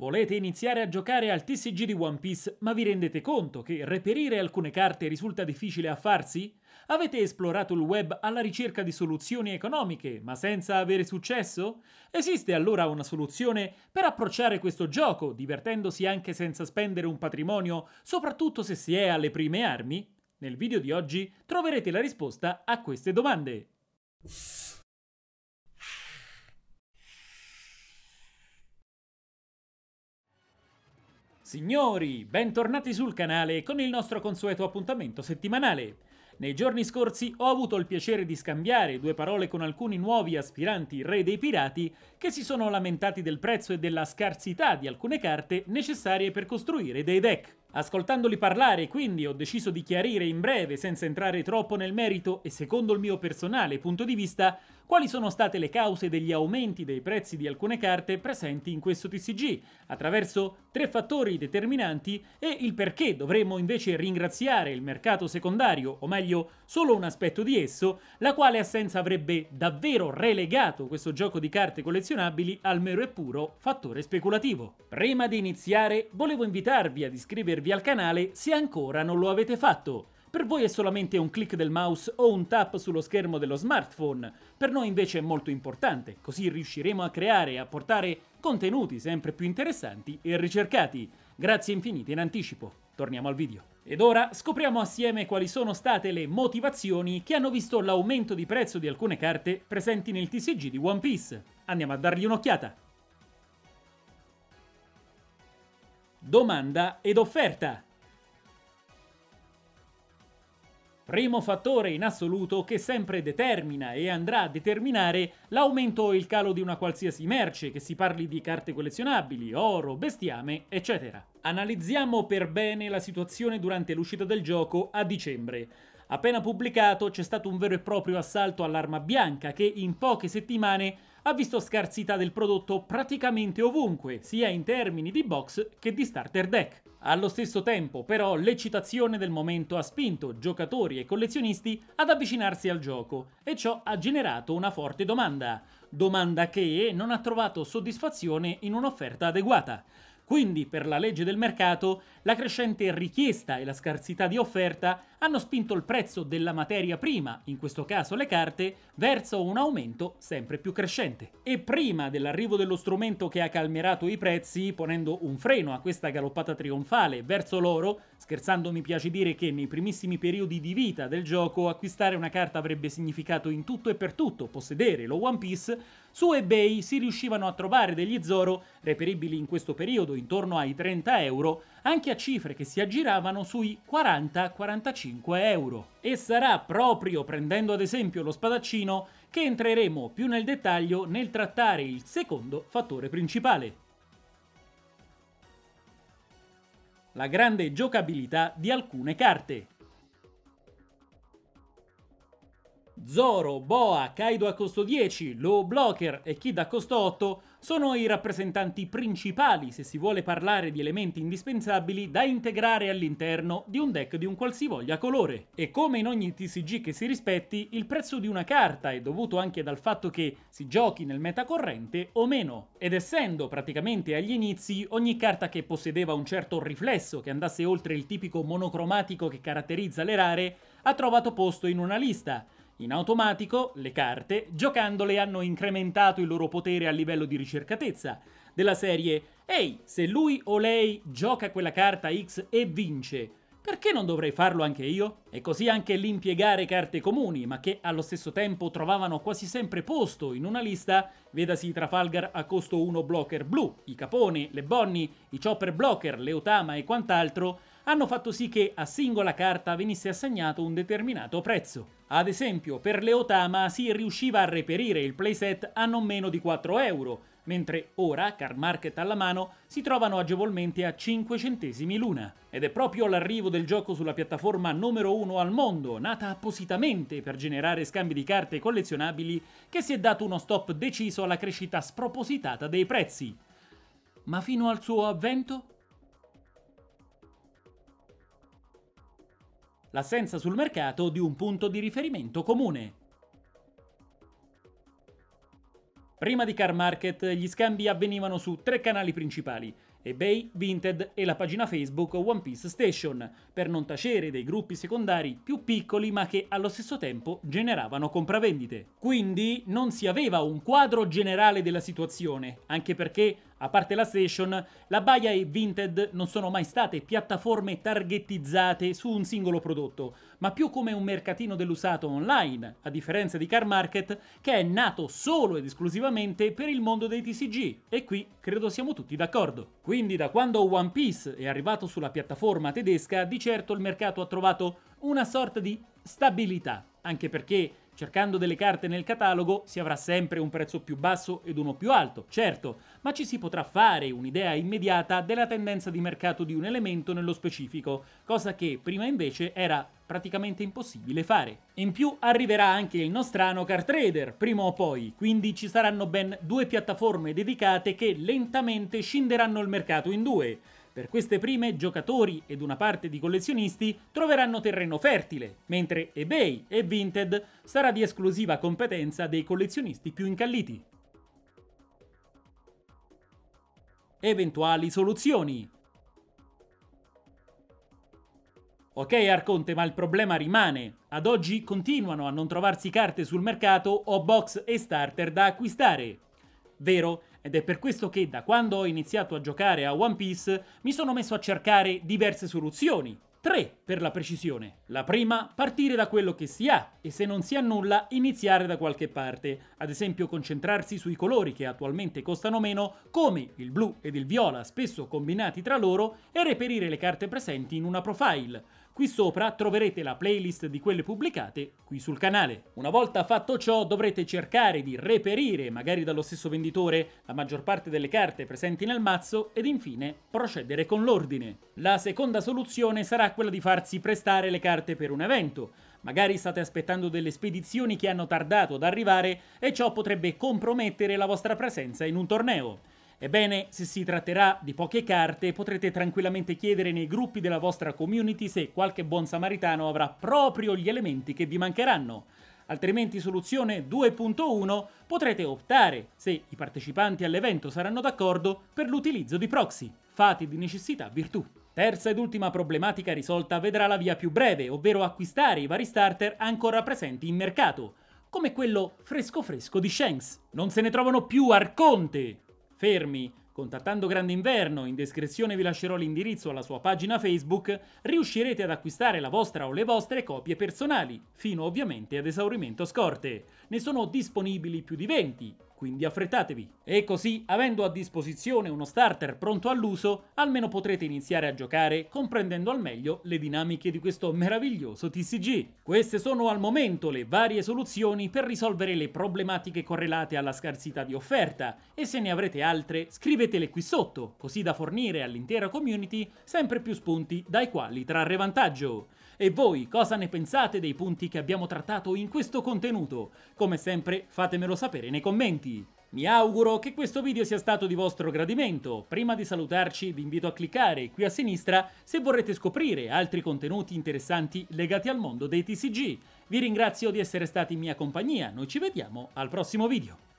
Volete iniziare a giocare al TCG di One Piece, ma vi rendete conto che reperire alcune carte risulta difficile a farsi? Avete esplorato il web alla ricerca di soluzioni economiche, ma senza avere successo? Esiste allora una soluzione per approcciare questo gioco, divertendosi anche senza spendere un patrimonio, soprattutto se si è alle prime armi? Nel video di oggi troverete la risposta a queste domande. Signori, bentornati sul canale con il nostro consueto appuntamento settimanale. Nei giorni scorsi ho avuto il piacere di scambiare due parole con alcuni nuovi aspiranti re dei pirati che si sono lamentati del prezzo e della scarsità di alcune carte necessarie per costruire dei deck. Ascoltandoli parlare, quindi, ho deciso di chiarire in breve, senza entrare troppo nel merito e secondo il mio personale punto di vista, quali sono state le cause degli aumenti dei prezzi di alcune carte presenti in questo TCG, attraverso tre fattori determinanti e il perché dovremmo invece ringraziare il mercato secondario, o meglio solo un aspetto di esso, la quale assenza avrebbe davvero relegato questo gioco di carte collezionabili al mero e puro fattore speculativo. Prima di iniziare volevo invitarvi ad iscrivervi al canale se ancora non lo avete fatto. Per voi è solamente un click del mouse o un tap sullo schermo dello smartphone, per noi invece è molto importante, così riusciremo a creare e a portare contenuti sempre più interessanti e ricercati. Grazie infinite in anticipo, torniamo al video. Ed ora scopriamo assieme quali sono state le motivazioni che hanno visto l'aumento di prezzo di alcune carte presenti nel TCG di One Piece. Andiamo a dargli un'occhiata. Domanda ed offerta. Primo fattore in assoluto che sempre determina e andrà a determinare l'aumento o il calo di una qualsiasi merce, che si parli di carte collezionabili, oro, bestiame, eccetera. Analizziamo per bene la situazione durante l'uscita del gioco a dicembre. Appena pubblicato c'è stato un vero e proprio assalto all'arma bianca che in poche settimane ha visto scarsità del prodotto praticamente ovunque, sia in termini di box che di starter deck. Allo stesso tempo, però, l'eccitazione del momento ha spinto giocatori e collezionisti ad avvicinarsi al gioco, e ciò ha generato una forte domanda. Domanda che non ha trovato soddisfazione in un'offerta adeguata. Quindi, per la legge del mercato, la crescente richiesta e la scarsità di offerta hanno spinto il prezzo della materia prima, in questo caso le carte, verso un aumento sempre più crescente. E prima dell'arrivo dello strumento che ha calmerato i prezzi, ponendo un freno a questa galoppata trionfale verso l'oro, scherzando mi piace dire che nei primissimi periodi di vita del gioco acquistare una carta avrebbe significato in tutto e per tutto possedere lo One Piece, su eBay si riuscivano a trovare degli Zoro, reperibili in questo periodo intorno ai 30 euro, anche a cifre che si aggiravano sui 40-45 euro. E sarà proprio prendendo ad esempio lo spadaccino che entreremo più nel dettaglio nel trattare il secondo fattore principale. La grande giocabilità di alcune carte. Zoro, Boa, Kaido a costo 10, Low Blocker e Kid a costo 8 sono i rappresentanti principali se si vuole parlare di elementi indispensabili da integrare all'interno di un deck di un qualsivoglia colore. E come in ogni TCG che si rispetti, il prezzo di una carta è dovuto anche dal fatto che si giochi nel meta corrente o meno. Ed essendo praticamente agli inizi, ogni carta che possedeva un certo riflesso che andasse oltre il tipico monocromatico che caratterizza le rare, ha trovato posto in una lista, in automatico, le carte, giocandole hanno incrementato il loro potere a livello di ricercatezza, della serie «Ehi, se lui o lei gioca quella carta X e vince, perché non dovrei farlo anche io? E così anche l'impiegare carte comuni, ma che allo stesso tempo trovavano quasi sempre posto in una lista, vedasi i Trafalgar a costo 1 blocker blu, i capone, le Bonnie, i chopper blocker, le Otama e quant'altro, hanno fatto sì che a singola carta venisse assegnato un determinato prezzo. Ad esempio, per Leotama si riusciva a reperire il playset a non meno di 4 euro, mentre ora, car market alla mano, si trovano agevolmente a 5 centesimi l'una. Ed è proprio l'arrivo del gioco sulla piattaforma numero 1 al mondo, nata appositamente per generare scambi di carte collezionabili, che si è dato uno stop deciso alla crescita spropositata dei prezzi. Ma fino al suo avvento? l'assenza sul mercato di un punto di riferimento comune. Prima di Car Market gli scambi avvenivano su tre canali principali, eBay, Vinted e la pagina Facebook One Piece Station, per non tacere dei gruppi secondari più piccoli ma che allo stesso tempo generavano compravendite. Quindi non si aveva un quadro generale della situazione, anche perché, a parte la station, la Baia e Vinted non sono mai state piattaforme targettizzate su un singolo prodotto, ma più come un mercatino dell'usato online, a differenza di Car Market, che è nato solo ed esclusivamente per il mondo dei TCG, e qui credo siamo tutti d'accordo. Quindi da quando One Piece è arrivato sulla piattaforma tedesca, di certo il mercato ha trovato una sorta di stabilità, anche perché Cercando delle carte nel catalogo si avrà sempre un prezzo più basso ed uno più alto, certo, ma ci si potrà fare un'idea immediata della tendenza di mercato di un elemento nello specifico, cosa che prima invece era praticamente impossibile fare. In più arriverà anche il nostrano Car Trader, prima o poi, quindi ci saranno ben due piattaforme dedicate che lentamente scinderanno il mercato in due. Per queste prime giocatori ed una parte di collezionisti troveranno terreno fertile, mentre eBay e Vinted sarà di esclusiva competenza dei collezionisti più incalliti. Eventuali soluzioni Ok Arconte, ma il problema rimane. Ad oggi continuano a non trovarsi carte sul mercato o box e starter da acquistare vero? Ed è per questo che da quando ho iniziato a giocare a One Piece mi sono messo a cercare diverse soluzioni. Tre per la precisione. La prima, partire da quello che si ha e se non si ha nulla iniziare da qualche parte, ad esempio concentrarsi sui colori che attualmente costano meno, come il blu ed il viola spesso combinati tra loro, e reperire le carte presenti in una profile. Qui sopra troverete la playlist di quelle pubblicate qui sul canale. Una volta fatto ciò dovrete cercare di reperire, magari dallo stesso venditore, la maggior parte delle carte presenti nel mazzo ed infine procedere con l'ordine. La seconda soluzione sarà quella di fare farsi prestare le carte per un evento. Magari state aspettando delle spedizioni che hanno tardato ad arrivare e ciò potrebbe compromettere la vostra presenza in un torneo. Ebbene, se si tratterà di poche carte, potrete tranquillamente chiedere nei gruppi della vostra community se qualche buon samaritano avrà proprio gli elementi che vi mancheranno altrimenti soluzione 2.1 potrete optare, se i partecipanti all'evento saranno d'accordo, per l'utilizzo di proxy, fate di necessità virtù terza ed ultima problematica risolta vedrà la via più breve, ovvero acquistare i vari starter ancora presenti in mercato, come quello fresco fresco di Shanks. Non se ne trovano più Arconte! Fermi, Contattando Grande Inverno, in descrizione vi lascerò l'indirizzo alla sua pagina Facebook, riuscirete ad acquistare la vostra o le vostre copie personali, fino ovviamente ad esaurimento scorte. Ne sono disponibili più di 20, quindi affrettatevi. E così, avendo a disposizione uno starter pronto all'uso, almeno potrete iniziare a giocare comprendendo al meglio le dinamiche di questo meraviglioso TCG. Queste sono al momento le varie soluzioni per risolvere le problematiche correlate alla scarsità di offerta e se ne avrete altre scrivetele qui sotto, così da fornire all'intera community sempre più spunti dai quali trarre vantaggio. E voi cosa ne pensate dei punti che abbiamo trattato in questo contenuto? Come sempre fatemelo sapere nei commenti. Mi auguro che questo video sia stato di vostro gradimento. Prima di salutarci vi invito a cliccare qui a sinistra se vorrete scoprire altri contenuti interessanti legati al mondo dei TCG. Vi ringrazio di essere stati in mia compagnia, noi ci vediamo al prossimo video.